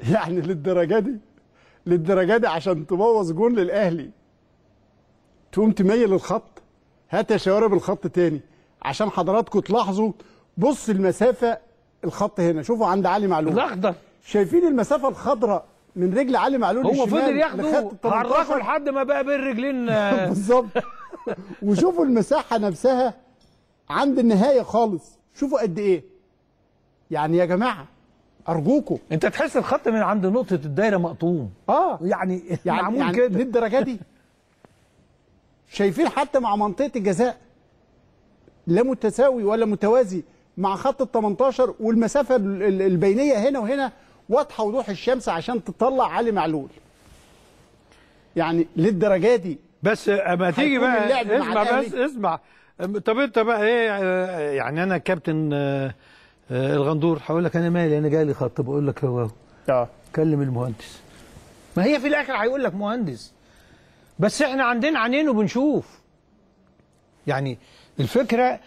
يعني للدرجه دي للدرجه دي عشان تبوظ جون للاهلي تقوم تميل الخط هات يا شوارب الخط تاني عشان حضراتكم تلاحظوا بص المسافه الخط هنا شوفوا عند علي معلول الاخضر شايفين المسافه الخضراء من رجل علي معلول هو فضل ياخده حركه لحد ما بقى بين الرجلين بالظبط وشوفوا المساحه نفسها عند النهايه خالص شوفوا قد ايه يعني يا جماعه ارجوكوا انت تحس الخط من عند نقطه الدايره مقطوم اه يعني يعني معمول يعني كده للدرجه دي شايفين حتى مع منطقه الجزاء لا متساوي ولا متوازي مع خط ال 18 والمسافه البينيه هنا وهنا واضحه وضوح الشمس عشان تطلع علي معلول يعني للدرجه دي بس اما تيجي بقى اسمع بس اسمع طب انت بقى ايه يعني انا كابتن آه، آه، الغندور هقول لك انا مالي انا جاي لي خط بقول لك هو اه كلم المهندس ما هي في الاخر هيقول لك مهندس بس احنا عندنا عينين وبنشوف يعني الفكره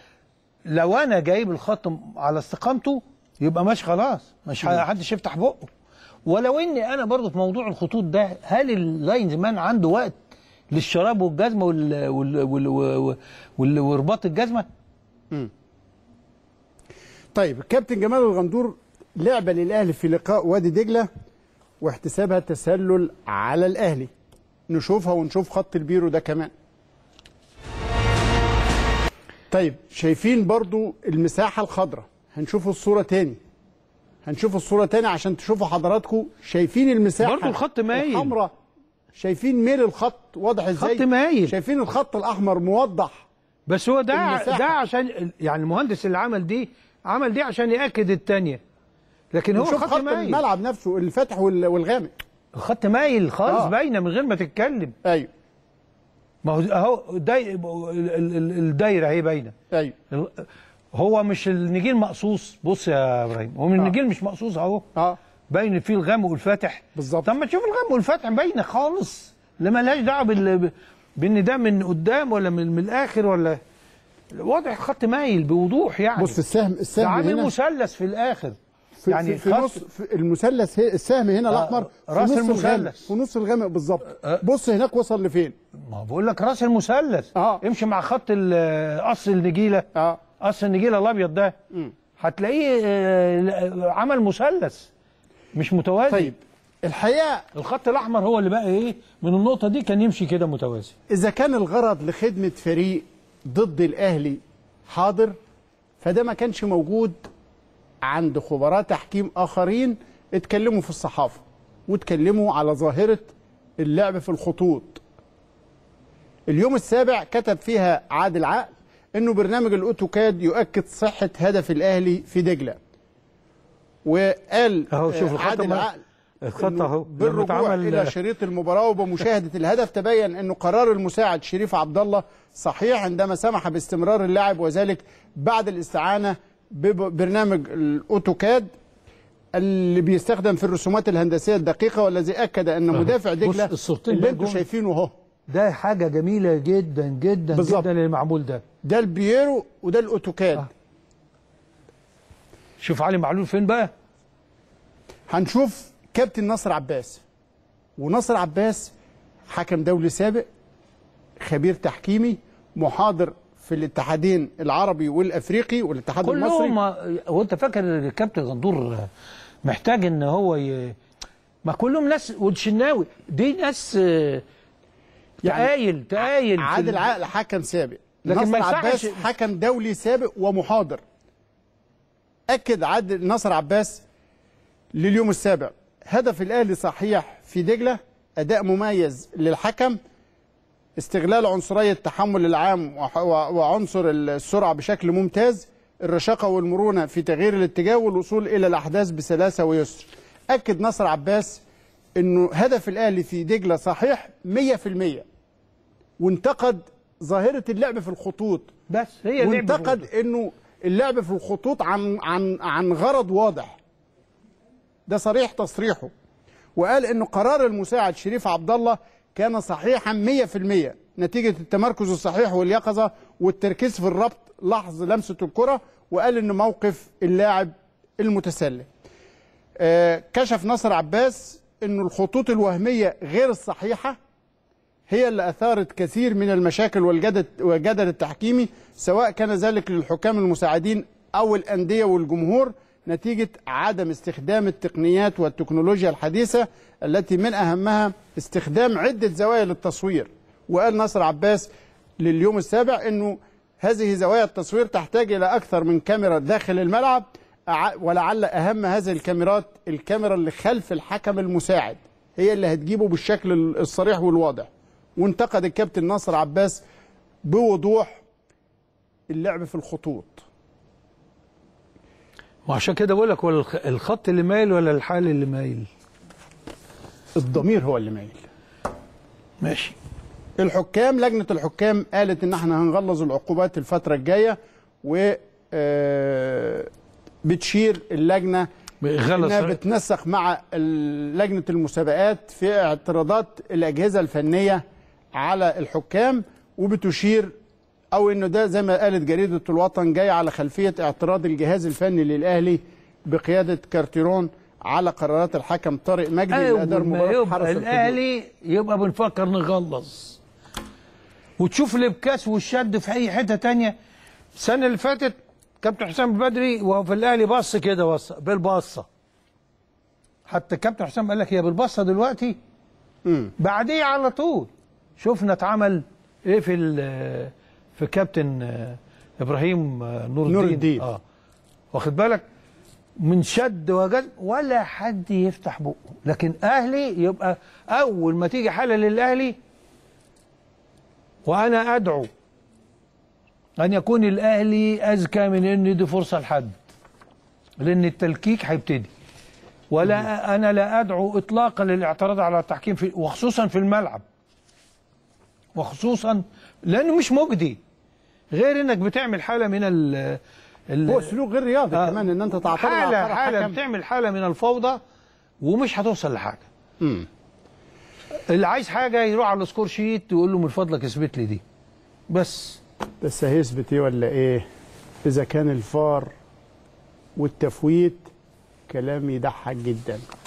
لو انا جايب الخط على استقامته يبقى ماشي خلاص مش حدش يفتح بقه ولو اني انا برضه في موضوع الخطوط ده هل اللاينز مان عنده وقت للشراب والجزمه وال وال وال وال الجزمه؟ امم طيب الكابتن جمال الغندور لعبة للأهلي في لقاء وادي دجلة واحتسابها تسلل على الأهلي نشوفها ونشوف خط البيرو ده كمان طيب شايفين برضو المساحة الخضراء هنشوف الصورة تاني هنشوف الصورة تاني عشان تشوفوا حضراتكم شايفين المساحة برضو الخط مايل الحمراء شايفين ميل الخط واضح ازاي خط مايل شايفين الخط الأحمر موضح بس هو ده ده عشان يعني المهندس اللي عمل دي عمل دي عشان ياكد الثانيه لكن هو خط, خط مايل الملعب نفسه الفتح والغامق خط مايل خالص آه. باينه من غير ما تتكلم ايوه ما هو اهو داي... الدايره اهي باينه ايوه هو مش النجيل مقصوص بص يا ابراهيم هو آه. النجيل مش مقصوص اهو اه باين فيه الغامق والفاتح بالظبط طب ما تشوف الغامق والفاتح باينه خالص لما مالهاش دعوه بال بان ده من قدام ولا من, من الاخر ولا الوضع خط مايل بوضوح يعني بص السهم السهم عامل مثلث في الاخر في يعني في, نص في المثلث السهم هنا آه، الاحمر راس في نص المثلث في نص الغامق بالظبط أه بص هناك وصل لفين ما بقول لك راس المثلث آه امشي مع خط قص النجيله آه قص النجيله الابيض ده هتلاقيه آه عمل مثلث مش متوازي طيب الحقيقه الخط الاحمر هو اللي بقى ايه من النقطه دي كان يمشي كده متوازي اذا كان الغرض لخدمه فريق ضد الاهلي حاضر فده ما كانش موجود عند خبراء تحكيم اخرين اتكلموا في الصحافه واتكلموا على ظاهره اللعب في الخطوط اليوم السابع كتب فيها عادل عقل انه برنامج الاوتوكاد يؤكد صحه هدف الاهلي في دجله وقال اهو شوف عادل عقل خطه بالرجوع الى شريط المباراه وبمشاهده الهدف تبين انه قرار المساعد شريف عبد الله صحيح عندما سمح باستمرار اللاعب وذلك بعد الاستعانه ببرنامج الاوتوكاد اللي بيستخدم في الرسومات الهندسيه الدقيقه والذي اكد ان مدافع دجله اللي انتم شايفينه اهو ده حاجه جميله جدا جدا بالزبط. جدا المعمول ده ده البييرو وده الاوتوكاد آه. شوف علي معلول فين بقى هنشوف كابتن نصر عباس ونصر عباس حكم دولي سابق خبير تحكيمي محاضر في الاتحادين العربي والافريقي والاتحاد كل المصري كلهم هو آه، انت فاكر الكابتن غندور محتاج ان هو ي... ما كلهم ناس والشناوي دي ناس آه، يعني تقايل تقايل عادل عقل حكم سابق لكن ما عباس حكم دولي سابق ومحاضر اكد عادل نصر عباس لليوم السابع هدف الاهلي صحيح في دجله اداء مميز للحكم استغلال عنصريه التحمل العام وعنصر السرعه بشكل ممتاز الرشاقه والمرونه في تغيير الاتجاه والوصول الى الاحداث بسلاسه ويسر اكد نصر عباس انه هدف الاهلي في دجله صحيح 100% وانتقد ظاهره اللعب في الخطوط بس هي وانتقد انه اللعب في الخطوط عن عن عن غرض واضح ده صريح تصريحه وقال انه قرار المساعد شريف عبد الله كان صحيحا 100% نتيجه التمركز الصحيح واليقظه والتركيز في الربط لحظ لمسه الكره وقال انه موقف اللاعب المتسلل آه، كشف نصر عباس انه الخطوط الوهميه غير الصحيحه هي اللي اثارت كثير من المشاكل والجدل التحكيمي سواء كان ذلك للحكام المساعدين او الانديه والجمهور نتيجة عدم استخدام التقنيات والتكنولوجيا الحديثة التي من أهمها استخدام عدة زوايا للتصوير وقال ناصر عباس لليوم السابع أنه هذه زوايا التصوير تحتاج إلى أكثر من كاميرا داخل الملعب ولعل أهم هذه الكاميرات الكاميرا اللي خلف الحكم المساعد هي اللي هتجيبه بالشكل الصريح والواضح وانتقد الكابتن ناصر عباس بوضوح اللعب في الخطوط وعشان كده بقول لك ولا الخط اللي مايل ولا الحال اللي مايل الضمير هو اللي مايل ماشي الحكام لجنه الحكام قالت ان احنا هنغلظ العقوبات الفتره الجايه و آه، بتشير اللجنه انها بتنسق مع لجنه المسابقات في اعتراضات الاجهزه الفنيه على الحكام وبتشير او انه ده زي ما قالت جريده الوطن جاي على خلفيه اعتراض الجهاز الفني للاهلي بقياده كارتيرون على قرارات الحكم طارق مجدي أيوة لاداء مباراه حرس الاهلي يبقى بنفكر نغلظ وتشوف الابكاس والشد في اي حته تانية السنه اللي فاتت كابتن حسام بدري وهو في الاهلي بص كده بص بالبصه حتى كابتن حسام قال لك هي بالبصه دلوقتي بعديه على طول شفنا اتعمل ايه في في كابتن آه، ابراهيم آه، نور, نور الدين, الدين. اه واخد بالك من شد وجد ولا حد يفتح بقه لكن اهلي يبقى اول ما تيجي حاله للاهلي وانا ادعو ان يكون الاهلي اذكى من ان دي فرصه لحد لان التلكيك هيبتدي ولا انا لا ادعو اطلاقا للاعتراض على التحكيم في وخصوصا في الملعب وخصوصا لانه مش مجدي غير انك بتعمل حاله من ال هو سلوك غير رياضي آه كمان ان انت تعترض على حاله حاله بتعمل حاله من الفوضى ومش هتوصل لحاجه امم اللي عايز حاجه يروح على السكور شيت يقول له من فضلك اثبت لي دي بس بس هيثبت ايه ولا ايه اذا كان الفار والتفويت كلام يضحك جدا